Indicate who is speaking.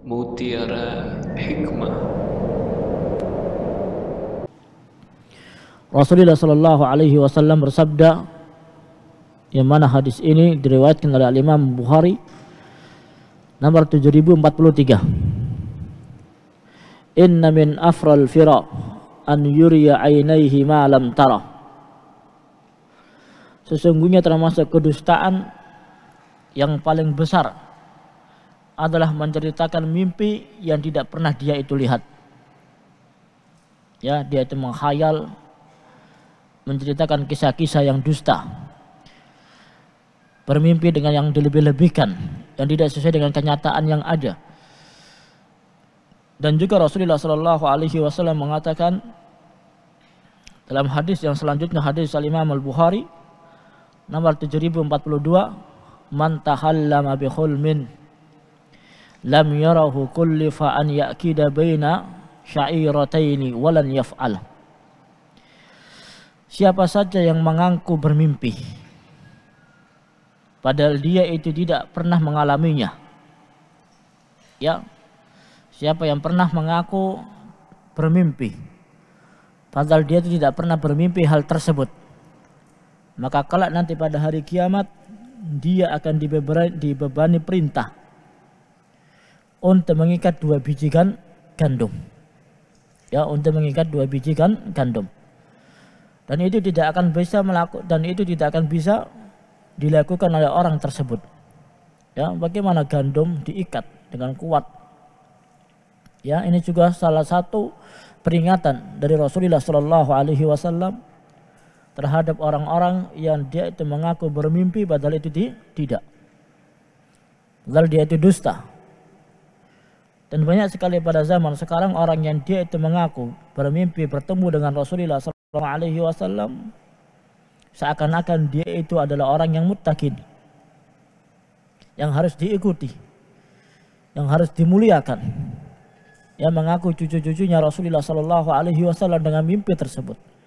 Speaker 1: Mutiara Hikmah Rasulullah Shallallahu Alaihi Wasallam bersabda yang mana hadis ini diriwayatkan oleh Imam Bukhari nomor 7043 Inna min afral fira an yuriya ainaihi ma lam tara Sesungguhnya termasuk kedustaan yang paling besar adalah menceritakan mimpi yang tidak pernah dia itu lihat. Ya, dia itu menghayal menceritakan kisah-kisah yang dusta. Bermimpi dengan yang dilebih-lebihkan, yang tidak sesuai dengan kenyataan yang ada. Dan juga Rasulullah Shallallahu alaihi wasallam mengatakan dalam hadis yang selanjutnya hadis Salimah Imam Al Bukhari nomor 7042 man tahallama bi khulmin lam yarahu kulli fa an ya'kida baina syairataini walan yaf'al Siapa saja yang mengangku bermimpi padahal dia itu tidak pernah mengalaminya ya siapa yang pernah mengaku bermimpi padahal dia itu tidak pernah bermimpi hal tersebut maka kelak nanti pada hari kiamat dia akan dibebani perintah untuk mengikat dua biji kan gandum. Ya, untuk mengikat dua biji kan gandum. Dan itu tidak akan bisa melakukan dan itu tidak akan bisa dilakukan oleh orang tersebut. Ya, bagaimana gandum diikat dengan kuat? Ya, ini juga salah satu peringatan dari Rasulullah Shallallahu Alaihi Wasallam terhadap orang-orang yang dia itu mengaku bermimpi padahal itu tidak. Padahal dia itu dusta. Dan banyak sekali pada zaman sekarang orang yang dia itu mengaku bermimpi bertemu dengan Rasulullah Sallallahu Alaihi Wasallam seakan-akan dia itu adalah orang yang mutakin yang harus diikuti yang harus dimuliakan yang mengaku cucu-cucunya Rasulullah Sallallahu Alaihi Wasallam dengan mimpi tersebut